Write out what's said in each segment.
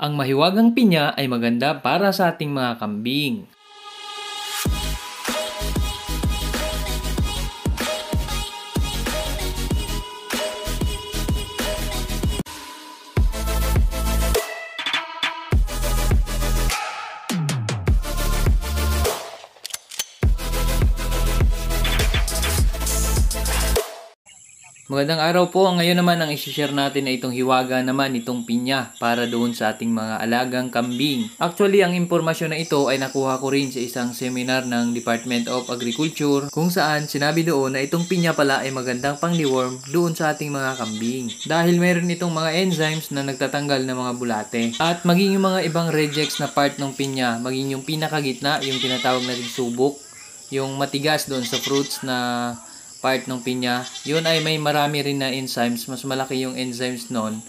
Ang mahiwagang pinya ay maganda para sa ating mga kambing. Magandang araw po. Ngayon naman ang isi-share natin ay itong hiwaga naman itong pinya para doon sa ating mga alagang kambing. Actually, ang impormasyon na ito ay nakuha ko rin sa isang seminar ng Department of Agriculture kung saan sinabi doon na itong pinya pala ay magandang pang-deworm doon sa ating mga kambing. Dahil meron itong mga enzymes na nagtatanggal ng mga bulate. At maging yung mga ibang rejects na part ng pinya, maging yung pinakagitna, yung tinatawag nating subok, yung matigas doon sa fruits na part ng pinya, yun ay may marami rin na enzymes. Mas malaki yung enzymes noon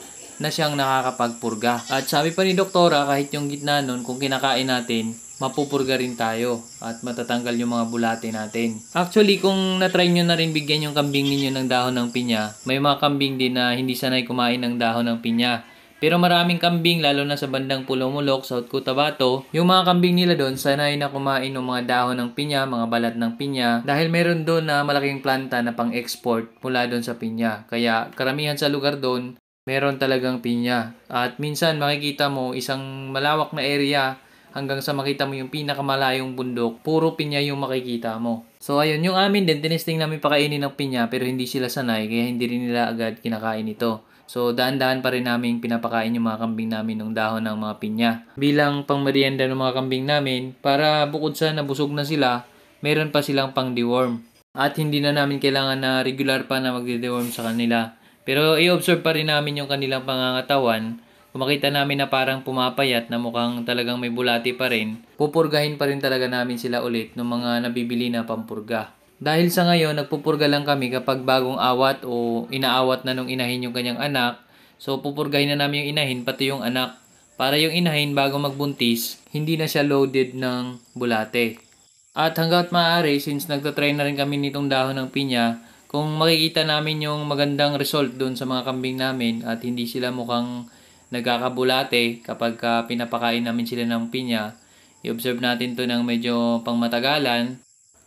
na siyang nakakapagpurga. At sabi pa ni doktora, kahit yung gitna nun, kung kinakain natin, mapupurga rin tayo at matatanggal yung mga bulate natin. Actually, kung natry nyo na rin bigyan yung kambing ninyo ng dahon ng pinya, may mga kambing din na hindi sanay kumain ng dahon ng pinya. Pero maraming kambing, lalo na sa bandang Pulomulok, South Cotabato, yung mga kambing nila doon sanay na kumain ng mga dahon ng pinya, mga balat ng pinya, dahil meron doon na malaking planta na pang-export mula doon sa pinya. Kaya karamihan sa lugar doon, meron talagang pinya. At minsan makikita mo isang malawak na area hanggang sa makita mo yung pinakamalayong bundok, puro pinya yung makikita mo. So ayun, yung amin din, tinesting namin pakainin ng pinya pero hindi sila sanay kaya hindi rin nila agad kinakain ito. So daan-daan pa rin namin pinapakain yung mga kambing namin ng dahon ng mga pinya. Bilang pangmerienda ng mga kambing namin, para bukod sa nabusog na sila, meron pa silang pang deworm. At hindi na namin kailangan na regular pa na magde-deworm sa kanila. Pero i-observe pa rin namin yung kanilang pangangatawan kung makita namin na parang pumapayat na mukhang talagang may bulati pa rin, pupurgahin pa rin talaga namin sila ulit ng mga nabibili na pampurga. Dahil sa ngayon, nagpupurga lang kami kapag bagong awat o inaawat na nung inahin yung kanyang anak. So pupurgahin na namin yung inahin pati yung anak. Para yung inahin bago magbuntis, hindi na siya loaded ng bulate. At hanggat maaari, since nagtatry na rin kami nitong dahon ng pinya, kung makikita namin yung magandang result doon sa mga kambing namin at hindi sila mukhang nagkakabulate kapag ka pinapakain namin sila ng pinya. I-observe natin to ng medyo pangmatagalan.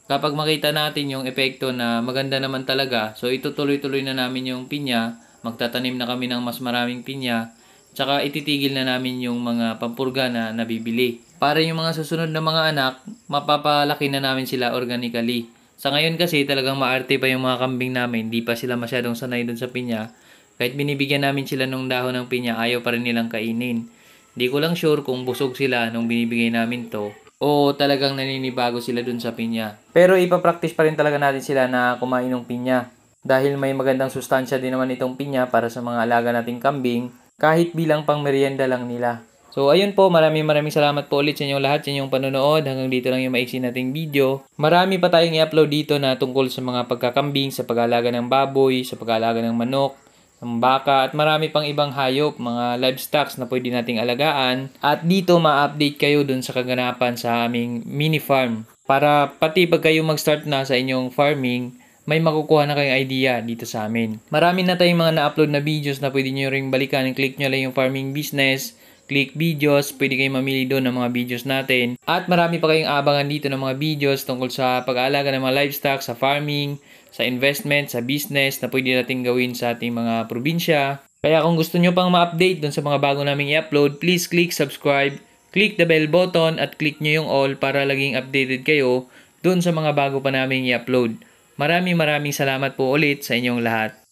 Kapag makita natin yung epekto na maganda naman talaga, so itutuloy-tuloy na namin yung pinya, magtatanim na kami ng mas maraming pinya, tsaka ititigil na namin yung mga pampurga na nabibili. Para yung mga susunod na mga anak, mapapalaki na namin sila organically. Sa ngayon kasi talagang maarte pa yung mga kambing namin, hindi pa sila masyadong sanay dun sa pinya. Kahit binibigyan namin sila ng dahon ng pinya, ayaw pa rin nilang kainin. Di ko lang sure kung busog sila nung binibigay namin to o talagang naninibago sila dun sa pinya. Pero ipapractice pa rin talaga natin sila na kumain ng pinya. Dahil may magandang sustansya din naman itong pinya para sa mga alaga nating kambing kahit bilang pang merienda lang nila. So ayun po, maraming maraming salamat po ulit sa inyong lahat, sa inyong panonood. Hanggang dito lang yung maiksi nating video. Marami pa tayong i-upload dito na tungkol sa mga pagkakambing, sa pag-alaga ng baboy, sa pag-alaga ng manok, ng baka at marami pang ibang hayop, mga livestock na pwede nating alagaan. At dito ma-update kayo dun sa kaganapan sa aming mini farm. Para pati pag kayo mag-start na sa inyong farming, may makukuha na kayong idea dito sa amin. Marami na tayong mga na-upload na videos na pwede nyo ring balikan. Click nyo lang yung farming business click videos. Pwede kayong mamili doon ng mga videos natin. At marami pa kayong abangan dito ng mga videos tungkol sa pag-aalaga ng mga livestock, sa farming, sa investment, sa business na pwede natin gawin sa ating mga probinsya. Kaya kung gusto nyo pang ma-update doon sa mga bago naming i-upload, please click subscribe, click the bell button at click nyo yung all para laging updated kayo doon sa mga bago pa naming i-upload. Maraming maraming salamat po ulit sa inyong lahat.